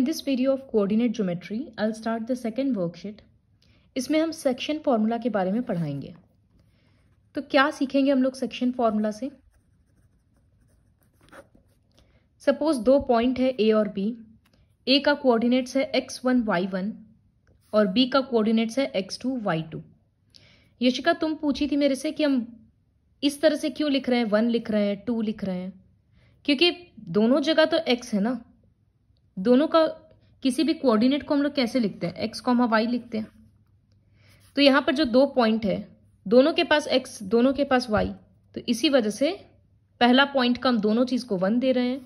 This video of coordinate geometry I will start the second worksheet इसमें हम section formula के बारे में पढ़ाएंगे तो क्या सीखेंगे हम लोग सेक्शन फार्मूला से सपोज दो पॉइंट है ए और बी ए का कोऑर्डिनेट्स है एक्स वन वाई वन और बी का कोऑर्डिनेट्स है x two y two Yashika तुम पूछी थी मेरे से कि हम इस तरह से क्यों लिख रहे हैं वन लिख रहे हैं टू लिख रहे हैं क्योंकि दोनों जगह तो एक्स है ना दोनों का किसी भी कोऑर्डिनेट को हम लोग कैसे लिखते हैं एक्स कॉमा वाई लिखते हैं तो यहाँ पर जो दो पॉइंट है दोनों के पास एक्स दोनों के पास वाई तो इसी वजह से पहला पॉइंट का हम दोनों चीज़ को वन दे रहे हैं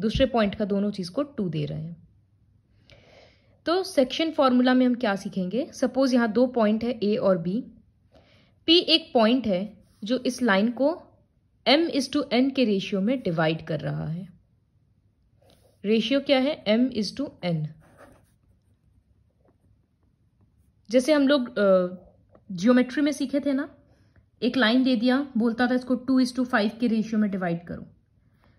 दूसरे पॉइंट का दोनों चीज़ को टू दे रहे हैं तो सेक्शन फॉर्मूला में हम क्या सीखेंगे सपोज यहाँ दो पॉइंट है ए और बी पी एक पॉइंट है जो इस लाइन को एम इज टू एन के रेशियो में डिवाइड कर रहा है रेशियो क्या है एम इज टू एन जैसे हम लोग जियोमेट्री में सीखे थे ना एक लाइन दे दिया बोलता था इसको टू इज टू फाइव के रेशियो में डिवाइड करो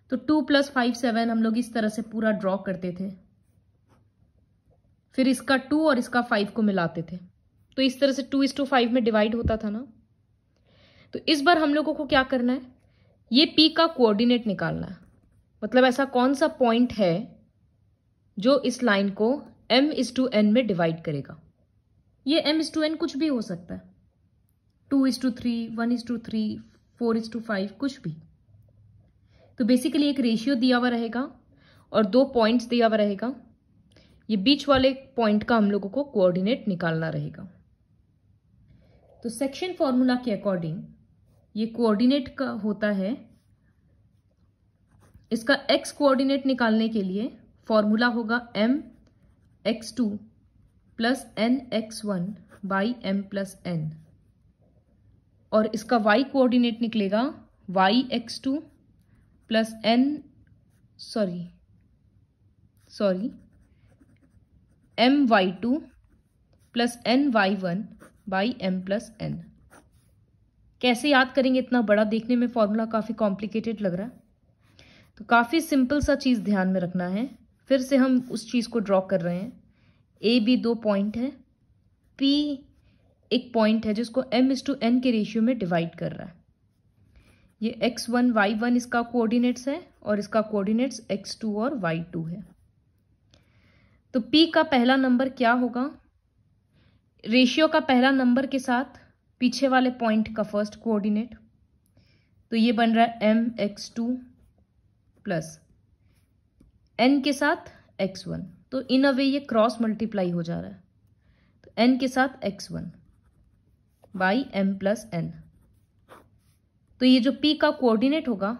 तो टू प्लस फाइव सेवन हम लोग इस तरह से पूरा ड्रॉ करते थे फिर इसका टू और इसका फाइव को मिलाते थे तो इस तरह से टू इज टू फाइव में डिवाइड होता था ना तो इस बार हम लोगों को क्या करना है ये पी का कोऑर्डिनेट निकालना है मतलब ऐसा कौन सा पॉइंट है जो इस लाइन को m इज टू एन में डिवाइड करेगा ये m इज टू एन कुछ भी हो सकता है two is to three one is to three four is to five कुछ भी तो बेसिकली एक रेशियो दिया हुआ रहेगा और दो पॉइंट्स दिया हुआ रहेगा ये बीच वाले पॉइंट का हम लोगों को कोऑर्डिनेट निकालना रहेगा तो सेक्शन फॉर्मूला के अकॉर्डिंग ये कोऑर्डिनेट का होता है इसका एक्स कोऑर्डिनेट निकालने के लिए फॉर्मूला होगा m x two plus n x one by m plus n और इसका वाई कोऑर्डिनेट निकलेगा y x two plus n sorry sorry m y two plus n y one by m plus n कैसे याद करेंगे इतना बड़ा देखने में फॉर्मूला काफ़ी कॉम्प्लिकेटेड लग रहा है तो काफ़ी सिंपल सा चीज़ ध्यान में रखना है फिर से हम उस चीज़ को ड्रॉ कर रहे हैं ए बी दो पॉइंट है पी एक पॉइंट है जिसको एम इज़ टू एन के रेशियो में डिवाइड कर रहा है ये एक्स वन वाई वन इसका कोऑर्डिनेट्स है और इसका कोऑर्डिनेट्स एक्स टू और वाई टू है तो पी का पहला नंबर क्या होगा रेशियो का पहला नंबर के साथ पीछे वाले पॉइंट का फर्स्ट कोऑर्डिनेट तो ये बन रहा है m x two plus n के साथ एक्स वन तो इन अ वे ये क्रॉस मल्टीप्लाई हो जा रहा है तो एन के साथ x one by m plus n तो ये जो पी का कोऑर्डिनेट होगा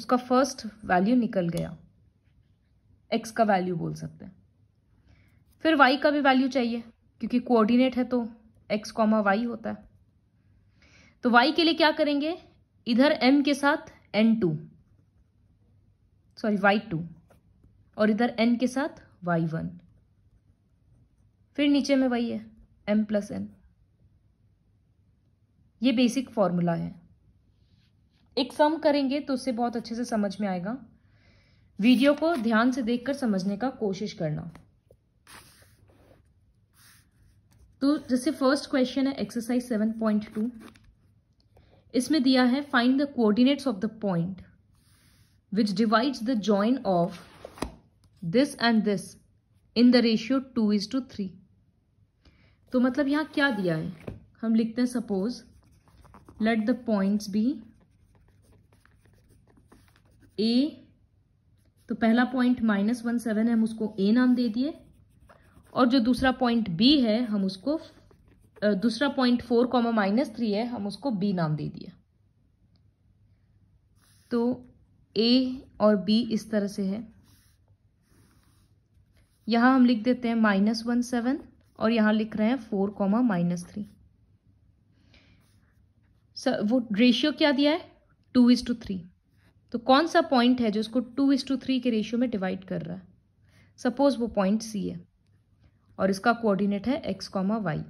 उसका फर्स्ट वैल्यू निकल गया एक्स का वैल्यू बोल सकते हैं फिर वाई का भी वैल्यू चाहिए क्योंकि कोऑर्डिनेट है तो एक्स कॉमा वाई होता है तो वाई के लिए क्या करेंगे इधर एम के साथ n two sorry y two और इधर एन के साथ वाई वन फिर नीचे में वही है एम प्लस एन ये बेसिक फॉर्मूला है एक सम करेंगे तो उससे बहुत अच्छे से समझ में आएगा वीडियो को ध्यान से देखकर समझने का कोशिश करना तो जैसे फर्स्ट क्वेश्चन है एक्सरसाइज सेवन पॉइंट टू इसमें दिया है find the coordinates of the point which divides the join of this and this in the ratio two is to three तो मतलब यहाँ क्या दिया है हम लिखते हैं suppose let the points be A तो पहला पॉइंट माइनस वन सेवन है हम उसको ए नाम दे दिए और जो दूसरा पॉइंट बी है हम उसको दूसरा point four comma minus three है हम उसको बी नाम दे दिया तो ए और बी इस तरह से है यहाँ हम लिख देते हैं माइनस वन सेवन और यहाँ लिख रहे हैं four comma minus three sir वो रेशियो क्या दिया है टू इज टू थ्री तो कौन सा पॉइंट है जो इसको टू इज टू थ्री के रेशियो में डिवाइड कर रहा है सपोज वो पॉइंट सी है और इसका कोऑर्डिनेट है एक्स कॉमा वाई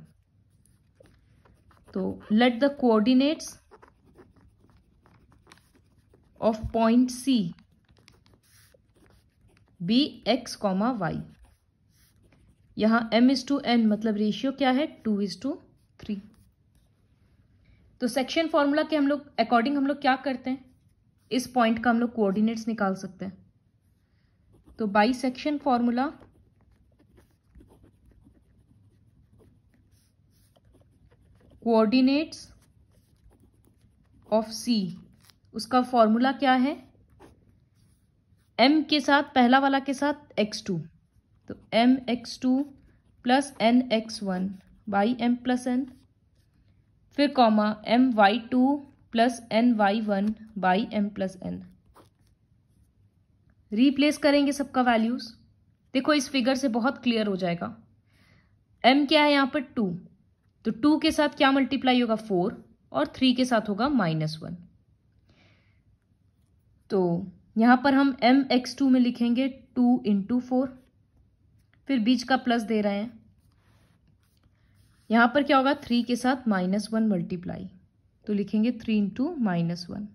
तो let the coordinates of point C be x comma y यहां एम इज़ टू एन मतलब रेशियो क्या है टू इज़ टू थ्री तो सेक्शन फॉर्मूला के हम लोग अकॉर्डिंग हम लोग क्या करते हैं इस पॉइंट का हम लोग कोऑर्डिनेट्स निकाल सकते हैं तो by section formula coordinates of C उसका फॉर्मूला क्या है एम के साथ पहला वाला के साथ एक्स टू तो m x two plus n x one by m plus n फिर comma m y two plus n y one by m plus n replace करेंगे सबका वैल्यूज़ देखो इस फिगर से बहुत क्लियर हो जाएगा एम क्या है यहाँ पर टू तो टू के साथ क्या मल्टीप्लाई होगा फोर और थ्री के साथ होगा माइनस वन तो यहाँ पर हम एम एक्स टू में लिखेंगे टू इंटू फोर फिर बीच का प्लस दे रहे हैं यहाँ पर क्या होगा थ्री के साथ माइनस वन मल्टीप्लाई तो लिखेंगे थ्री इंटू माइनस वन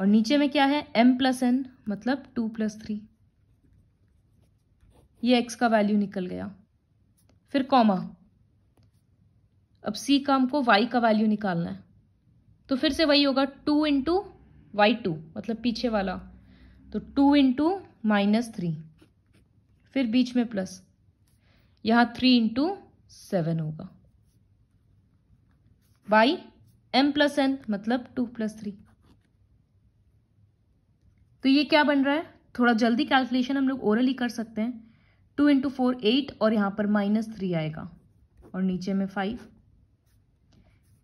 और नीचे में क्या है एम प्लस एन मतलब टू प्लस थ्री ये एक्स का वैल्यू निकल गया फिर कॉमा अब सी का हमको वाई का वैल्यू निकालना है तो फिर से वही होगा टू इंटू वाई टू मतलब पीछे वाला तो टू इंटू माइनस थ्री फिर बीच में प्लस यहाँ थ्री इंटू सेवन होगा बाई एम प्लस एन मतलब टू प्लस थ्री तो ये क्या बन रहा है थोड़ा जल्दी कैलकुलेशन हम लोग ओरली कर सकते हैं टू इंटू फोर एट और यहाँ पर माइनस थ्री आएगा और नीचे में फाइव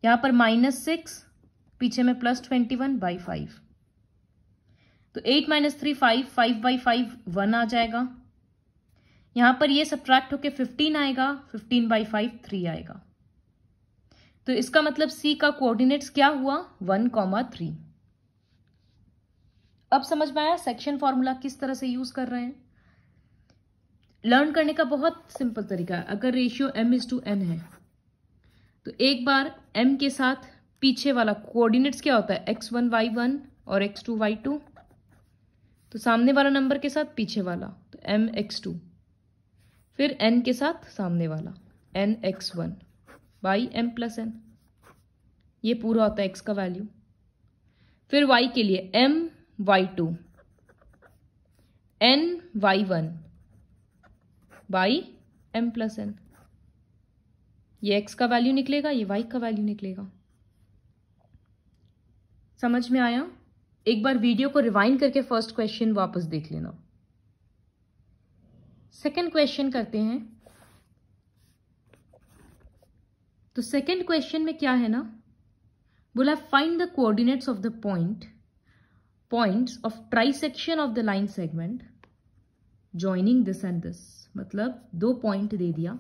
यहाँ पर माइनस सिक्स पीछे में plus twenty one by five तो eight minus three five five by five one आ जाएगा यहां पर ये सब्ट्रैक्ट होके फिफ्टीन आएगा फिफ्टीन बाई फाइव थ्री आएगा तो इसका मतलब सी का कोऑर्डिनेट्स क्या हुआ वन कॉमा थ्री अब समझ में आया सेक्शन फॉर्मूला किस तरह से यूज कर रहे हैं लर्न करने का बहुत सिंपल तरीका है अगर ratio m is to n है तो एक बार एम के साथ पीछे वाला कोऑर्डिनेट्स क्या होता है एक्स वन वाई वन और एक्स टू वाई टू तो सामने वाला नंबर के साथ पीछे वाला तो एम एक्स टू फिर एन के साथ सामने वाला n x one by m plus n ये पूरा होता है एक्स का वैल्यू फिर वाई के लिए m y two n y one by m plus n ये एक्स का वैल्यू निकलेगा ये वाई का वैल्यू निकलेगा समझ में आया एक बार वीडियो को रिवाइंड करके फर्स्ट क्वेश्चन वापस देख लेना सेकंड क्वेश्चन करते हैं तो सेकंड क्वेश्चन में क्या है ना बोला find the coordinates of the point points of trisection of the line segment joining this and this मतलब दो पॉइंट दे दिया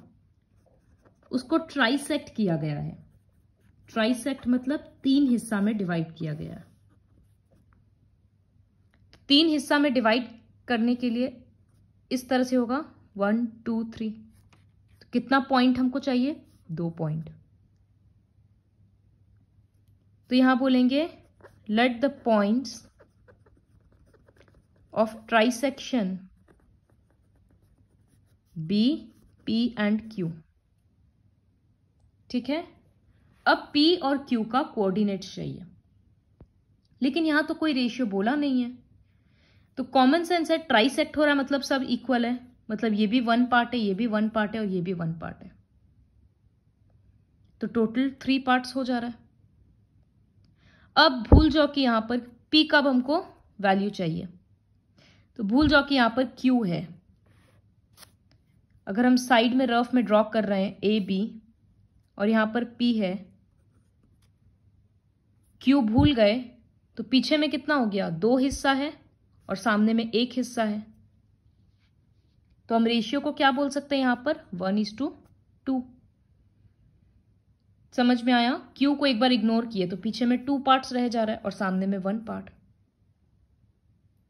उसको ट्राइसेक्ट किया गया है ट्राइसेक्ट मतलब तीन हिस्सा में डिवाइड किया गया तीन हिस्सा में डिवाइड करने के लिए इस तरह से होगा वन टू थ्री तो कितना पॉइंट हमको चाहिए दो पॉइंट तो यहां बोलेंगे let the points of trisection be P and Q ठीक है अब पी और क्यू का कोऑर्डिनेट चाहिए लेकिन यहाँ तो कोई रेशियो बोला नहीं है तो कॉमन सेंस है सेक्ट हो रहा है मतलब सब इक्वल है मतलब ये भी वन पार्ट है ये भी वन पार्ट है और ये भी वन पार्ट है तो टोटल थ्री पार्ट्स हो जा रहा है अब भूल जाओ कि यहाँ पर पी का हमको वैल्यू चाहिए तो भूल जाओ कि यहाँ पर क्यू है अगर हम साइड में रफ में ड्रॉ कर रहे हैं ए बी और यहाँ पर पी है क्यू भूल गए तो पीछे में कितना हो गया दो हिस्सा है और सामने में एक हिस्सा है तो हम रेशियो को क्या बोल सकते हैं यहां पर वन इज टू टू समझ में आया क्यू को एक बार इग्नोर किए तो पीछे में टू पार्ट्स रह जा रहा है और सामने में वन पार्ट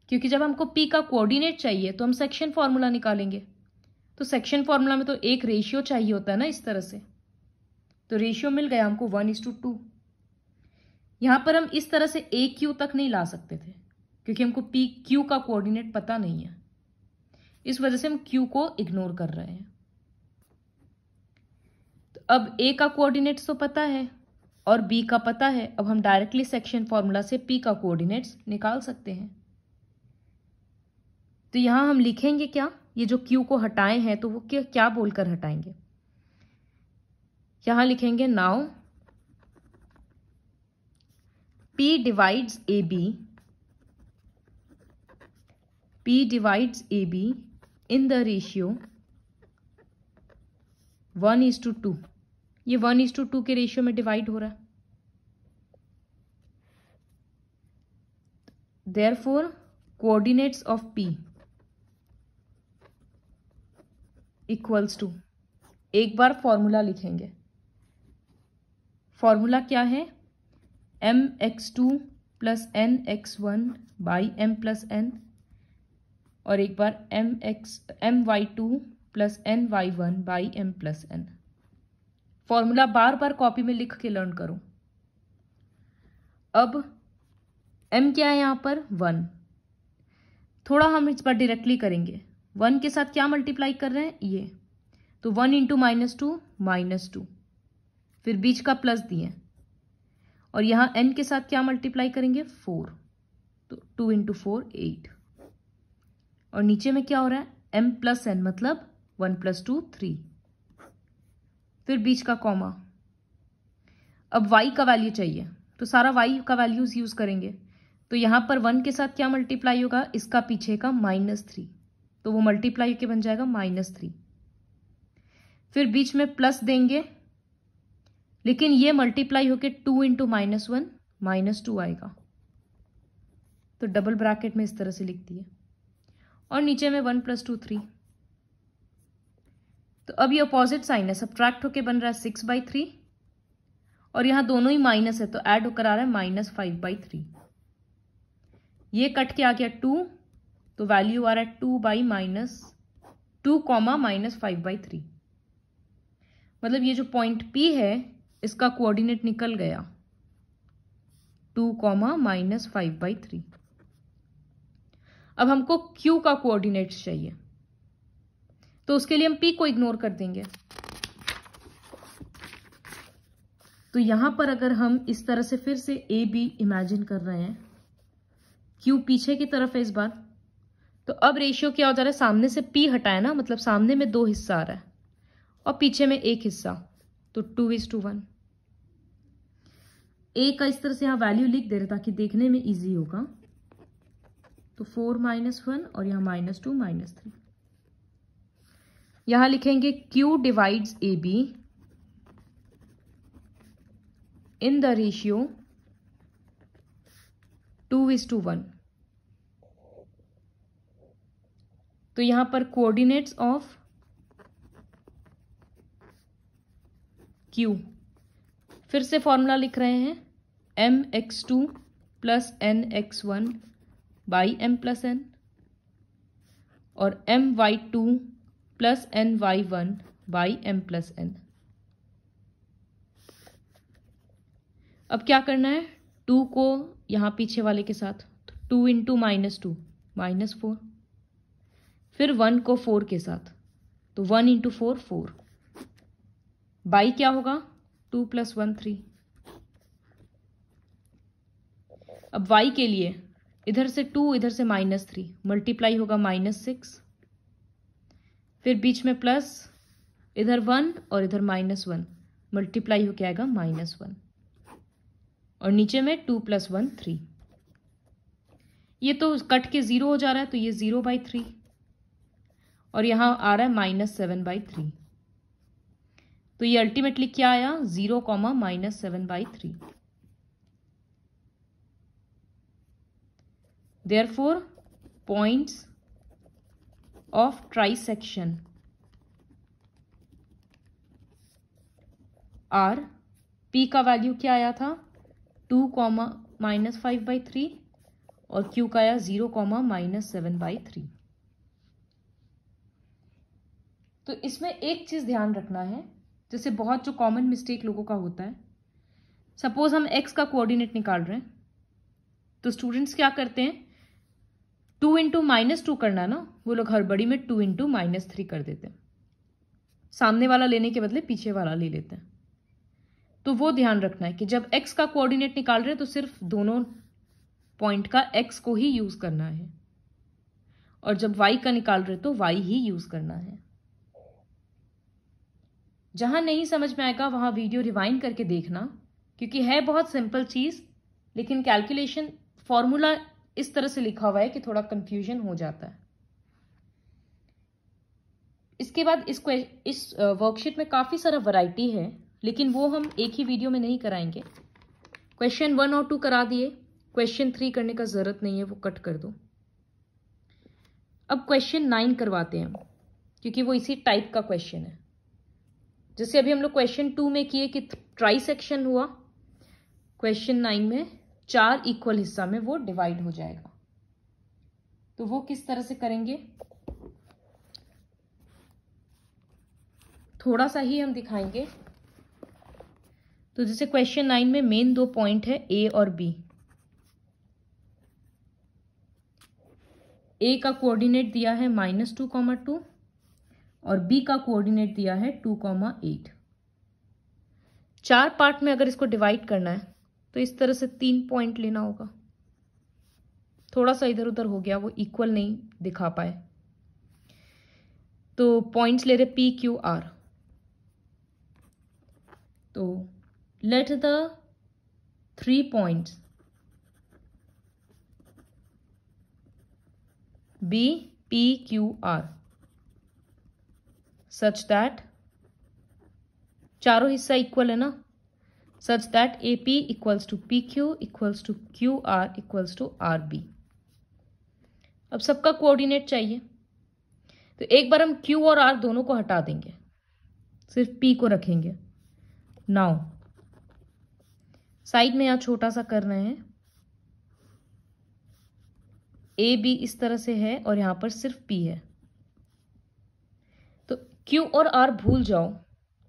क्योंकि जब हमको पी का कोऑर्डिनेट चाहिए तो हम सेक्शन फार्मूला निकालेंगे तो सेक्शन फार्मूला में तो एक रेशियो चाहिए होता है ना इस तरह से तो रेशियो मिल गया हमको वन इज टू टू यहां पर हम इस तरह से ए क्यू तक नहीं ला सकते थे क्योंकि हमको पी क्यू का कोऑर्डिनेट पता नहीं है इस वजह से हम क्यू को इग्नोर कर रहे हैं तो अब ए का कोऑर्डिनेट्स तो पता है और बी का पता है अब हम डायरेक्टली सेक्शन फॉर्मूला से पी का कोऑर्डिनेट्स निकाल सकते हैं तो यहां हम लिखेंगे क्या ये जो क्यू को हटाए हैं तो वो क्या क्या बोलकर हटाएंगे यहां लिखेंगे now P divides AB. P divides AB in the ratio one is to two ये वन इज टू टू के रेशियो में डिवाइड हो रहा है therefore coordinates of P equals to एक बार फॉर्मूला लिखेंगे फॉर्मूला क्या है m x two plus n x one by m plus n और एक बार m x m y two plus n y one by m plus N formula बार बार कॉपी में लिख के लर्न करो अब एम क्या है यहाँ पर वन थोड़ा हम इस पर डायरेक्टली करेंगे वन के साथ क्या मल्टीप्लाई कर रहे हैं ये तो one into minus two minus two फिर बीच का प्लस दिए और यहाँ एन के साथ क्या मल्टीप्लाई करेंगे फोर तो टू इंटू फोर एट और नीचे में क्या हो रहा है एम प्लस एन मतलब वन प्लस टू थ्री फिर बीच का कॉमा अब वाई का वैल्यू चाहिए तो सारा वाई का वैल्यूज यूज करेंगे तो यहां पर वन के साथ क्या मल्टीप्लाई होगा इसका पीछे का माइनस थ्री तो वो मल्टीप्लाई के बन जाएगा माइनस थ्री फिर बीच में प्लस देंगे लेकिन ये मल्टीप्लाई होके two into minus one minus two आएगा तो डबल ब्रैकेट में इस तरह से लिखती है और नीचे में वन प्लस टू थ्री तो अब ये अपोजिट साइन है सब्ट्रैक्ट होके बन रहा है सिक्स बाई थ्री और यहां दोनों ही माइनस है तो ऐड होकर आ रहा है माइनस फाइव बाई थ्री ये कट के आ गया टू तो वैल्यू आ रहा है two by minus two comma minus five by three मतलब ये जो पॉइंट पी है इसका कोऑर्डिनेट निकल गया two comma minus five by three अब हमको क्यू का कोऑर्डिनेट चाहिए तो उसके लिए हम पी को इग्नोर कर देंगे तो यहां पर अगर हम इस तरह से फिर से ए बी इमेजिन कर रहे हैं क्यू पीछे की तरफ है इस बार तो अब रेशियो क्या हो जा रहा है सामने से पी हटाया ना मतलब सामने में दो हिस्सा आ रहा है और पीछे में एक हिस्सा तो two is to one A का इस तरह से यहाँ वैल्यू लिख दे रहे ताकि देखने में इजी होगा तो फोर माइनस वन और यहाँ माइनस टू माइनस थ्री यहां लिखेंगे Q divides A B in the ratio two is to one तो यहां पर कोऑर्डिनेट्स ऑफ Q फिर से फॉर्मूला लिख रहे हैं m x two plus n x one by m plus n और m y two plus n y one by m plus n अब क्या करना है टू को यहाँ पीछे वाले के साथ two into minus two minus four फिर वन को फोर के साथ तो one into four four by क्या होगा टू प्लस वन थ्री अब वाई के लिए इधर से टू इधर से माइनस थ्री मल्टीप्लाई होगा माइनस सिक्स फिर बीच में प्लस इधर वन और इधर माइनस वन मल्टीप्लाई होकर आएगा माइनस वन और नीचे में टू प्लस वन थ्री ये तो कट के ज़ीरो हो जा रहा है तो ये ज़ीरो बाई थ्री और यहां आ रहा है माइनस सेवन बाई थ्री तो ये अल्टीमेटली क्या आया zero comma minus seven by three therefore point of trisection are P का वैल्यू क्या आया था two comma minus five by three और क्यू का आया zero comma minus seven by three तो इसमें एक चीज़ ध्यान रखना है जैसे बहुत जो कॉमन मिस्टेक लोगों का होता है सपोज़ हम एक्स का कोऑर्डिनेट निकाल रहे हैं तो स्टूडेंट्स क्या करते हैं टू इंटू माइनस टू करना ना वो लोग हड़बड़ी में टू इंटू माइनस थ्री कर देते हैं सामने वाला लेने के बदले पीछे वाला ले लेते हैं तो वो ध्यान रखना है कि जब x का कोऑर्डिनेट निकाल रहे हैं तो सिर्फ दोनों पॉइंट का x को ही यूज़ करना है और जब y का निकाल रहे तो y ही यूज़ करना है जहाँ नहीं समझ में आएगा वहाँ वीडियो रिवाइंड करके देखना क्योंकि है बहुत सिंपल चीज़ लेकिन कैलकुलेशन फॉर्मूला इस तरह से लिखा हुआ है कि थोड़ा कंफ्यूजन हो जाता है इसके बाद इस इस वर्कशीट में काफ़ी सारा वैरायटी है लेकिन वो हम एक ही वीडियो में नहीं कराएंगे क्वेश्चन वन और टू करा दिए क्वेश्चन थ्री करने का ज़रूरत नहीं है वो कट कर दो अब क्वेश्चन नाइन करवाते हैं हम क्योंकि वो इसी टाइप का क्वेश्चन है जैसे अभी हम लोग क्वेश्चन टू में किए कि ट्राई सेक्शन हुआ क्वेश्चन नाइन में चार इक्वल हिस्सा में वो डिवाइड हो जाएगा तो वो किस तरह से करेंगे थोड़ा सा ही हम दिखाएंगे तो जैसे क्वेश्चन नाइन में मेन दो पॉइंट है ए और बी ए का कोऑर्डिनेट दिया है माइनस टू कॉमर टू और बी का कोऑर्डिनेट दिया है टू कॉमा एट चार पार्ट में अगर इसको डिवाइड करना है तो इस तरह से तीन पॉइंट लेना होगा थोड़ा सा इधर उधर हो गया वो इक्वल नहीं दिखा पाए तो पॉइंट्स ले रहे पी क्यू आर तो let the three points be P Q R such that चारों हिस्सा इक्वल है ना such that A P equals to P Q equals to Q R equals to R B अब सबका coordinate चाहिए तो एक बार हम क्यू और आर दोनों को हटा देंगे सिर्फ पी को रखेंगे नाउ साइड में यहां छोटा सा कर रहे हैं ए बी इस तरह से है और यहां पर सिर्फ पी है क्यू और आर भूल जाओ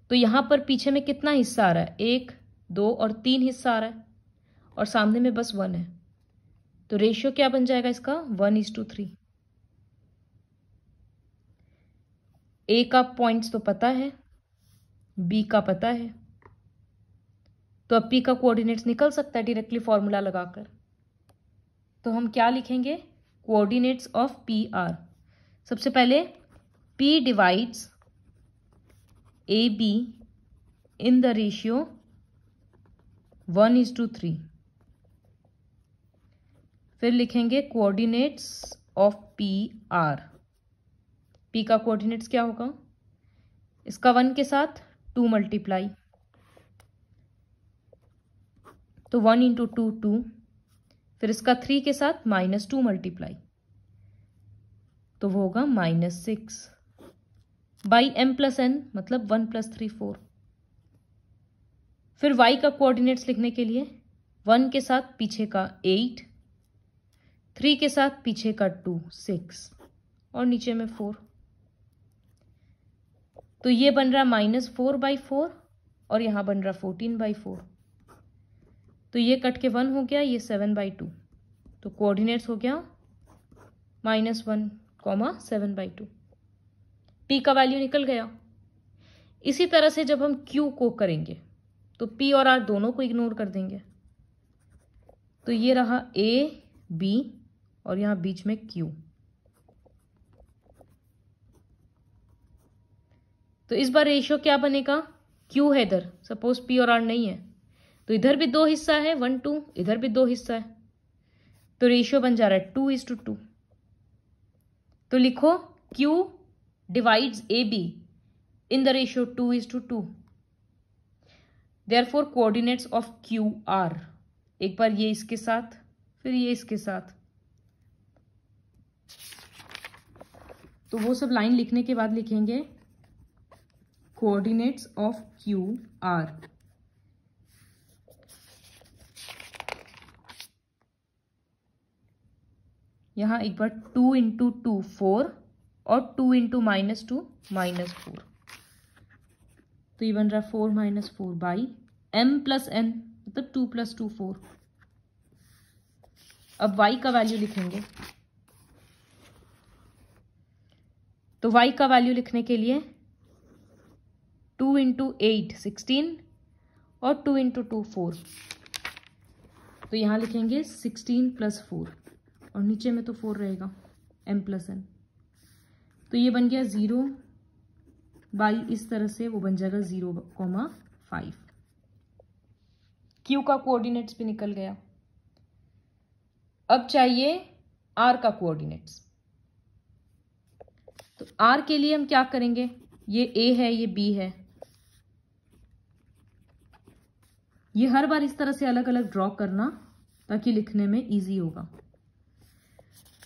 तो यहाँ पर पीछे में कितना हिस्सा आ रहा है एक दो और तीन हिस्सा आ रहा है और सामने में बस वन है तो रेशियो क्या बन जाएगा इसका one is to three A का पॉइंट्स तो पता है बी का पता है तो अब पी का कोऑर्डिनेट्स निकल सकता है डायरेक्टली फॉर्मूला लगाकर तो हम क्या लिखेंगे कोऑर्डिनेट्स ऑफ पी आर सबसे पहले P divides A B in the ratio one is to three फिर लिखेंगे coordinates of P are P का कोऑर्डिनेट्स क्या होगा इसका वन के साथ टू मल्टीप्लाई तो वन इंटू टू टू फिर इसका थ्री के साथ माइनस टू मल्टीप्लाई तो वो होगा minus six by m plus n मतलब वन प्लस थ्री फोर फिर y का कोऑर्डिनेट्स लिखने के लिए वन के साथ पीछे का एट थ्री के साथ पीछे का टू सिक्स और नीचे में फोर तो ये बन रहा माइनस फोर बाई फोर और यहाँ बन रहा फोर्टीन बाई फोर तो ये कट के वन हो गया ये सेवन बाई टू तो कोऑर्डिनेट्स हो गया minus one comma seven by two P का वैल्यू निकल गया इसी तरह से जब हम क्यू को करेंगे तो पी और आर दोनों को इग्नोर कर देंगे तो ये रहा ए बी और यहाँ बीच में क्यू तो इस बार रेशियो क्या बनेगा क्यू है इधर सपोज पी और आर नहीं है तो इधर भी दो हिस्सा है वन टू इधर भी दो हिस्सा है तो रेशियो बन जा रहा है टू इज टू टू तो लिखो Q divides AB in the ratio 2 is to 2. Therefore coordinates of Q are एक बार ये इसके साथ फिर ये इसके साथ तो वो सब लाइन लिखने के बाद लिखेंगे कोऑर्डिनेट्स ऑफ क्यू आर यहां एक बार टू इंटू टू फोर और two into minus two minus four तो ये बन रहा है four minus four by m plus n मतलब टू प्लस टू फोर अब वाई का वैल्यू लिखेंगे तो वाई का वैल्यू लिखने के लिए टू इंटू एट सिक्सटीन और टू इंटू टू फोर तो यहां लिखेंगे सिक्सटीन प्लस फोर और नीचे में तो फोर रहेगा एम प्लस एन तो ये बन गया ज़ीरो बाई इस तरह से वो बन जाएगा ज़ीरो कॉमा फाइव क्यू का कोऑर्डिनेट्स भी निकल गया अब चाहिए आर का कोऑर्डिनेट्स तो आर के लिए हम क्या करेंगे ये ए है ये बी है ये हर बार इस तरह से अलग अलग ड्रॉ करना ताकि लिखने में इजी होगा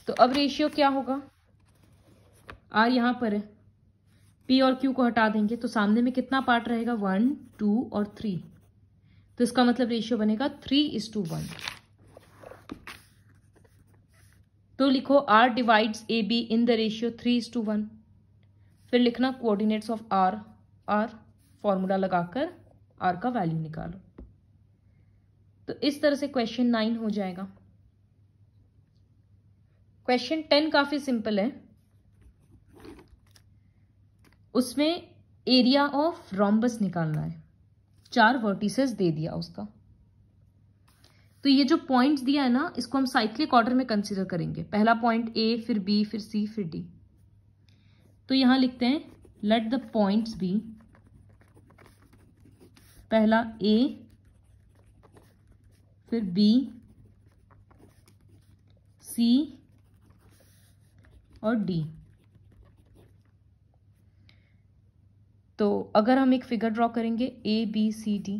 तो अब रेशियो क्या होगा आर यहाँ पर है पी और क्यू को हटा देंगे तो सामने में कितना पार्ट रहेगा वन टू और थ्री तो इसका मतलब रेशियो बनेगा थ्री इज टू वन तो लिखो R divides A B in the ratio three is to one फिर लिखना coordinates of R R formula लगाकर आर का वैल्यू निकालो तो इस तरह से क्वेश्चन नाइन हो जाएगा क्वेश्चन टेन काफ़ी सिंपल है उसमें एरिया ऑफ रॉम्बस निकालना है चार वर्टिसेस दे दिया उसका तो ये जो पॉइंट्स दिया है ना इसको हम साइक्लिक ऑर्डर में कंसिडर करेंगे पहला पॉइंट ए फिर बी फिर सी फिर डी तो यहां लिखते हैं लेट द पॉइंट्स बी पहला ए फिर बी सी और डी तो अगर हम एक फिगर ड्रॉ करेंगे A B C D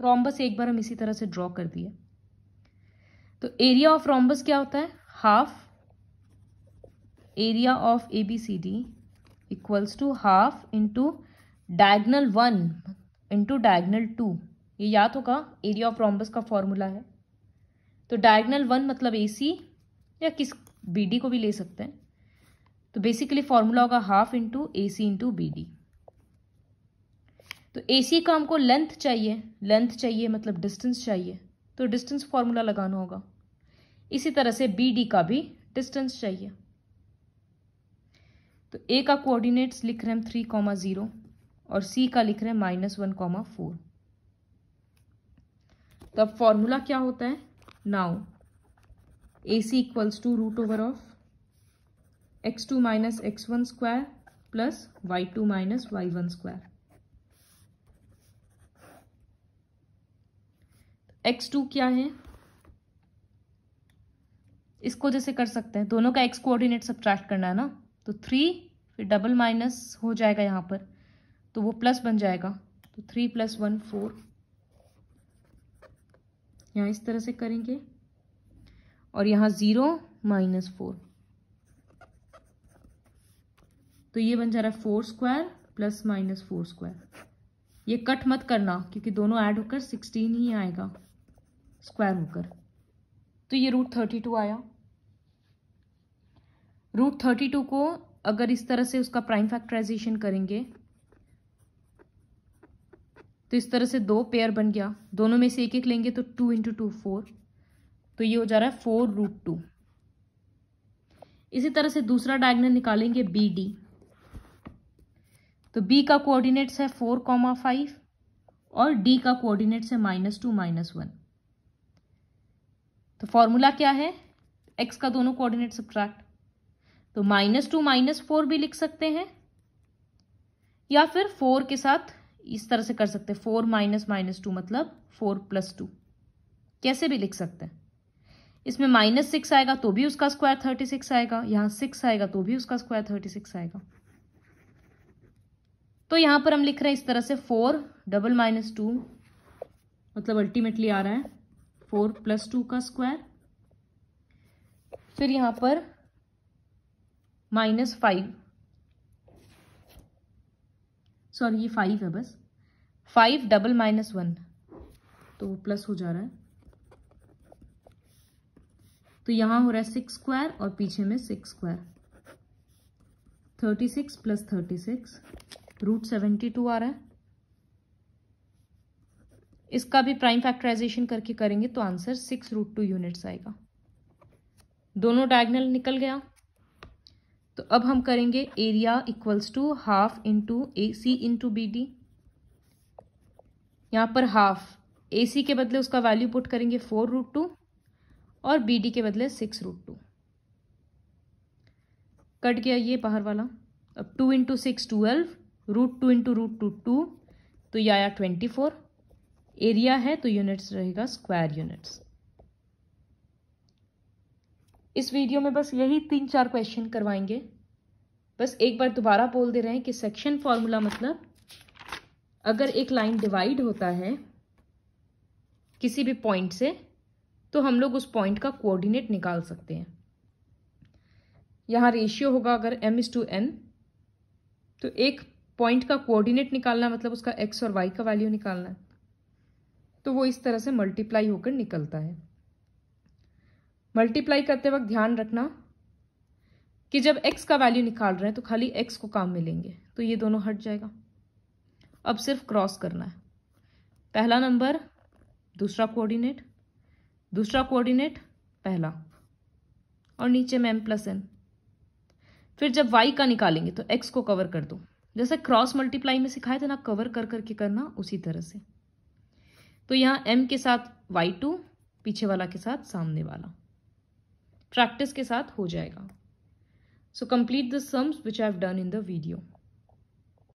rhombus एक बार हम इसी तरह से ड्रॉ कर दिए तो एरिया ऑफ रोम्बस क्या होता है half area of A B C D equals to half into diagonal one into diagonal two ये याद होगा एरिया ऑफ रोम्बस का फॉर्मूला है तो डायगनल वन मतलब ए सी या किस बी डी को भी ले सकते हैं तो बेसिकली फॉर्मूला होगा half into A C into B D तो ए सी का हमको लेंथ चाहिए लेंथ चाहिए मतलब डिस्टेंस चाहिए तो डिस्टेंस फॉर्मूला लगाना होगा इसी तरह से बी डी का भी डिस्टेंस चाहिए तो ए का कोऑर्डिनेट्स लिख रहे हैं हम थ्री कॉमा ज़ीरो और सी का लिख रहे हैं माइनस वन कॉमा फोर तो अब फॉर्मूला क्या होता है now A C equals to root over of x two minus x one square plus y two minus y one square x two क्या है इसको जैसे कर सकते हैं दोनों का एक्स कोऑर्डिनेट सब्ट्रैक्ट करना है ना तो थ्री फिर डबल माइनस हो जाएगा यहां पर तो वो प्लस बन जाएगा तो थ्री प्लस वन फोर यहां इस तरह से करेंगे और यहां ज़ीरो माइनस फोर तो ये बन जा रहा है four square plus minus four square ये कट मत करना क्योंकि दोनों ऐड होकर सिक्सटीन ही आएगा स्क्वायर होकर तो ये रूट थर्टी टू आया रूट थर्टी टू को अगर इस तरह से उसका प्राइम फैक्टराइजेशन करेंगे तो इस तरह से दो पेयर बन गया दोनों में से एक एक लेंगे तो टू इंटू टू फोर तो ये हो जा रहा है फोर रूट टू इसी तरह से दूसरा डायग्नल निकालेंगे बी डी तो बी का कोऑर्डिनेट्स है फोर कॉमा फाइव और डी का कोऑर्डिनेट्स है माइनस टू माइनस वन तो फॉर्मूला क्या है एक्स का दोनों कोऑर्डिनेट सब्ट्रैक्ट तो माइनस टू माइनस फोर भी लिख सकते हैं या फिर फोर के साथ इस तरह से कर सकते हैं फोर माइनस माइनस टू मतलब फोर प्लस टू कैसे भी लिख सकते हैं इसमें माइनस सिक्स आएगा तो भी उसका स्क्वायर थर्टी सिक्स आएगा यहाँ सिक्स आएगा तो भी उसका स्क्वायर थर्टी सिक्स आएगा तो यहां पर हम लिख रहे हैं इस तरह से फोर डबल माइनस टू मतलब अल्टीमेटली आ रहा है फोर प्लस टू का स्क्वायर फिर यहां पर माइनस फाइव सॉरी ये फाइव है बस फाइव डबल माइनस वन तो वो प्लस हो जा रहा है तो यहां हो रहा है सिक्स स्क्वायर और पीछे में six square thirty six plus thirty six root seventy two आ रहा है इसका भी प्राइम फैक्टराइजेशन करके करेंगे तो answer six root two units आएगा दोनों डायगनल निकल गया तो अब हम करेंगे area equals to half into A C into B D यहाँ पर हाफ ए सी के बदले उसका वैल्यू पुट करेंगे फोर रूट टू और बी डी के बदले सिक्स रूट टू कट गया ये बाहर वाला अब two into six twelve root two into root two two तो ये आया ट्वेंटी फोर एरिया है तो यूनिट्स रहेगा स्क्वायर यूनिट्स इस वीडियो में बस यही तीन चार क्वेश्चन करवाएंगे बस एक बार दोबारा बोल दे रहे हैं कि सेक्शन फार्मूला मतलब अगर एक लाइन डिवाइड होता है किसी भी पॉइंट से तो हम लोग उस पॉइंट का कोऑर्डिनेट निकाल सकते हैं यहाँ रेशियो होगा अगर एम इज़ टू एन तो एक पॉइंट का कोऑर्डिनेट निकालना मतलब उसका एक्स और वाई का वैल्यू निकालना है तो वो इस तरह से मल्टीप्लाई होकर निकलता है मल्टीप्लाई करते वक्त ध्यान रखना कि जब एक्स का वैल्यू निकाल रहे हैं तो खाली एक्स को काम में लेंगे तो ये दोनों हट जाएगा अब सिर्फ क्रॉस करना है पहला नंबर दूसरा कोऑर्डिनेट दूसरा कोऑर्डिनेट पहला और नीचे में एम प्लस एन फिर जब वाई का निकालेंगे तो एक्स को कवर कर दो जैसे क्रॉस मल्टीप्लाई में सिखाया था ना कवर कर करके करना उसी तरह से तो यहाँ एम के साथ वाई टू पीछे वाला के साथ सामने वाला प्रैक्टिस के साथ हो जाएगा so complete the sums which I've done in the video